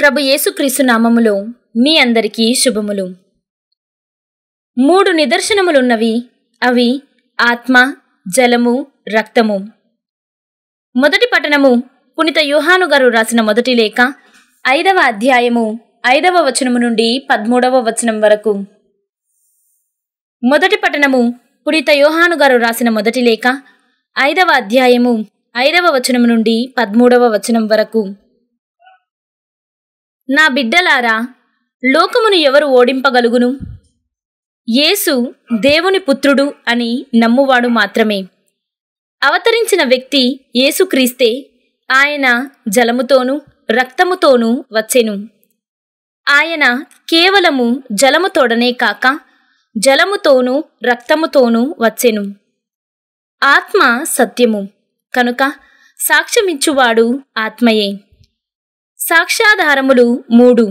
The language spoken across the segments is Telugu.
ప్రభు యేసుక్రీస్తు నామములో మీ అందరికీ శుభములు మూడు నిదర్శనములున్నవి అవి ఆత్మ జలము రక్తము మొదటి పట్టణము పునిత యూహాను గారు రాసిన మొదటి లేఖ ఐదవ అధ్యాయము ఐదవ వచనము నుండి పదమూడవ వచనం వరకు మొదటి పట్టణము పునిత యోహాను గారు రాసిన మొదటి లేఖ ఐదవ అధ్యాయము ఐదవ వచనము నుండి పదమూడవ వచనం వరకు నా బిడ్డలారా లోకమును ఎవరు ఓడింపగలుగును యేసు దేవుని పుత్రుడు అని నమ్మువాడు మాత్రమే అవతరించిన వ్యక్తి యేసుక్రీస్తే ఆయన జలముతోనూ రక్తముతోనూ వచ్చెను ఆయన కేవలము జలముతోడనే కాక జలముతోనూ రక్తముతోనూ వచ్చెను ఆత్మ సత్యము కనుక సాక్ష్యమిచ్చువాడు ఆత్మయే సాక్ష్యాధారములు మూడు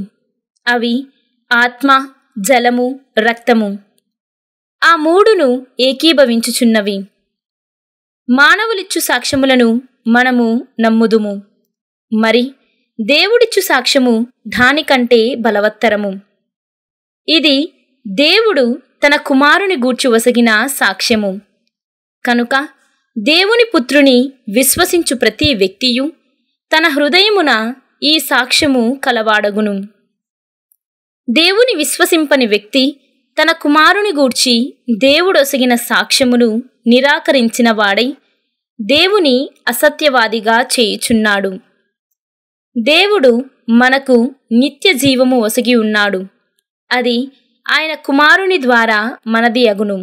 అవి ఆత్మ జలము రక్తము ఆ మూడును ఏకీభవించుచున్నవి మానవులిచ్చు సాక్ష్యములను మనము నమ్ముదుము మరి దేవుడిచ్చు సాక్ష్యము దానికంటే బలవత్తరము ఇది దేవుడు తన కుమారుని గూర్చి వసగిన సాక్ష్యము కనుక దేవుని పుత్రుని విశ్వసించు ప్రతి వ్యక్తియు తన హృదయమున ఈ సాక్ష్యము కలవాడగును దేవుని విశ్వసింపని వ్యక్తి తన కుమారుని గూర్చి దేవుడొసగిన సాక్ష్యమును నిరాకరించిన వాడై దేవుని అసత్యవాదిగా చేయుచున్నాడు దేవుడు మనకు నిత్య జీవము ఒసగి ఉన్నాడు అది ఆయన కుమారుని ద్వారా మనది అగును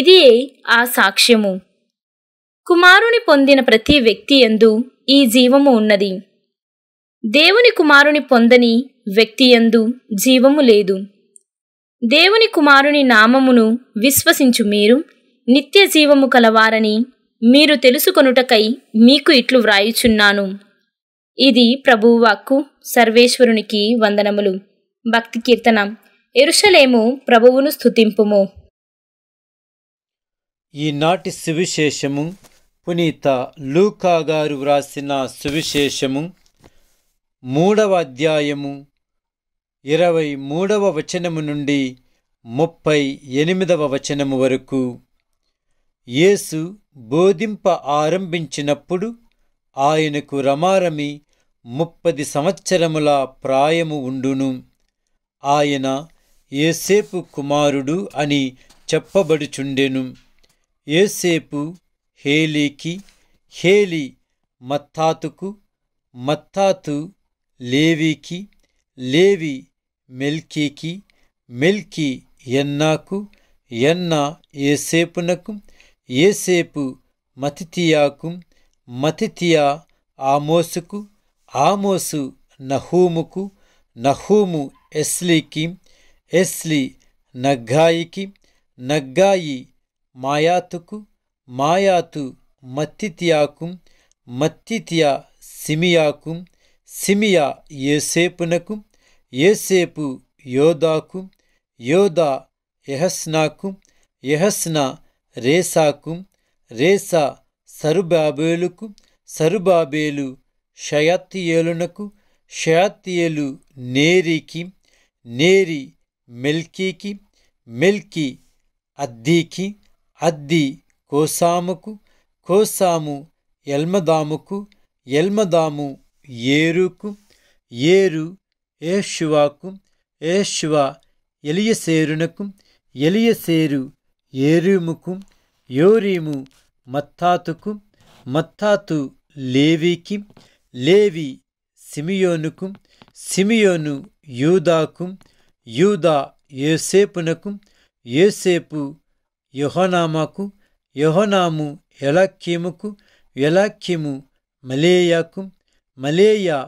ఇదియే ఆ సాక్ష్యము కుమారుని పొందిన ప్రతి వ్యక్తి ఎందు ఈ జీవము ఉన్నది దేవుని కుమారుని పొందని వ్యక్తి యందు జీవము లేదు దేవుని కుమారుని నామమును విశ్వసించు మీరు నిత్య జీవము కలవారని మీరు తెలుసుకొనుటకై మీకు ఇట్లు వ్రాయుచున్నాను ఇది ప్రభువాక్కు సర్వేశ్వరునికి వందనములు భక్తి కీర్తనం ఎరుషలేము ప్రభువును స్థుతింపుము ఈనాటి సువిశేషము పునీత లూకా గారు వ్రాసిన సువిశేషము మూడవ అధ్యాయము ఇరవై మూడవ వచనము నుండి ముప్పై ఎనిమిదవ వచనము వరకు యేసు బోధింప ఆరంభించినప్పుడు ఆయనకు రమారమి ముప్పది సంవత్సరముల ప్రాయము ఉండును ఆయన ఏసేపు కుమారుడు అని చెప్పబడుచుండెను ఏసేపు హేలీకి హేలి మత్తాతుకు మత్తాతు లేవీకి లేవి మెల్కీకి మెల్కి ఎన్నాకు ఎన్నా ఏసేపునకు ఏసేపు మతితియాకు మతితియా ఆమోసుకు ఆమోసు నహూముకు నహూము ఎస్లీకి ఎస్లీ నగ్గాయికి నగ్గాయి మాయాతుకు మాయాతు మత్తితియాకు మత్తితియా సిమియాకు సిమియా ఏసేపునకు ఏసేపు యోదాకు యోదా ఎహస్నాకు ఎహస్నా రేసాకు రేసా సరుబాబేలుకు సరుబాబేలు షయాత్యేలునకు షయాత్యేలు నేరికి నేరి మెల్కీకి మెల్కి అద్దీకి అద్ది కోసాముకు కోసాము ఎల్మదాముకు ఎల్మదాము ఏరుకు ఏరు ఏషువాకు ఏషువా ఎలియసేరునకు ఎలియసేరు ఏరీముకు యోరీము మత్తాతుకు మత్తాతు లేవికి లేవి సిమియోనుకు సిమియోను యూదాకు యూదా యోసేపునకు యోసేపు యహోనామాకు యహోనాము ఎలాక్యముకు ఎలాక్యము మలేయాకు మలేయా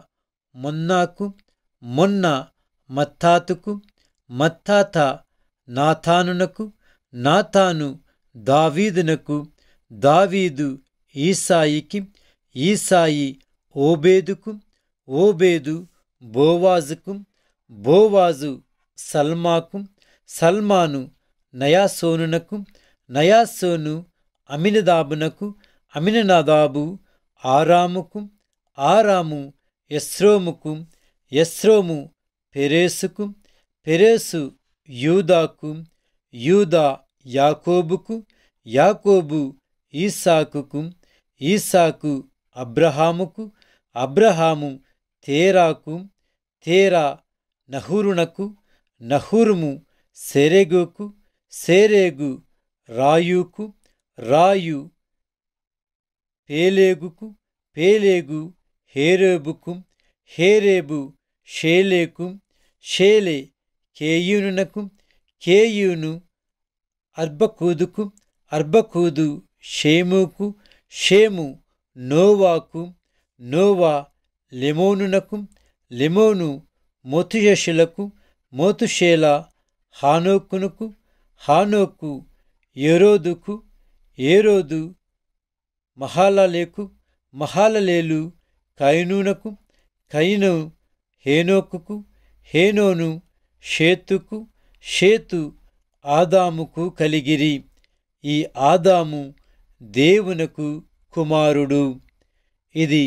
మొన్నాకు మొన్న మత్తాతుకు మత్తాత నాథానునకు నాథాను దావీదునకు దావీదు ఈసాయికి ఈసాయి ఓబేదుకు ఓబేదు బోవాజుకు బోవాజు సల్మాకు సల్మాను నయాసోనునకు నయాసోను అమినదాబునకు అమిననాదాబు ఆరాముకు ఆరాము ఎస్రోముకు ఎస్రోము పెరేసుకు పెరేసు యూదాకు యూదా యాకోబుకు యాకోబు ఈసాకుకు ఈసాకు అబ్రహాముకు అబ్రహాము తేరాకు తేరా నహూరునకు నహూరుము సెరెగుకు సెరేగు రాయుకు రాయు పేలేగుకు పేలేగు హేరేబుకు హేరేబు షేలేకు షేలే కేయూనునకు కేయూను అర్బకూదుకు అర్బకూదు షేముకు షేము నోవాకు నోవా లెమోనునకు లెమోను మోతుయషులకు మోతుషేల హానోకునుకు హానోకు ఏరోదుకు ఏరోదు మహాలలేకు మహాలలేలు కైనూనకు కైను హేనోకుకు హేనోను షేతుకు షేతు ఆదాముకు కలిగిరి ఈ ఆదాము దేవునకు కుమారుడు ఇది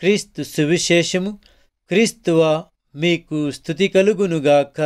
క్రీస్తు సువిశేషము క్రీస్తువ మీకు స్థుతి కలుగునుగాక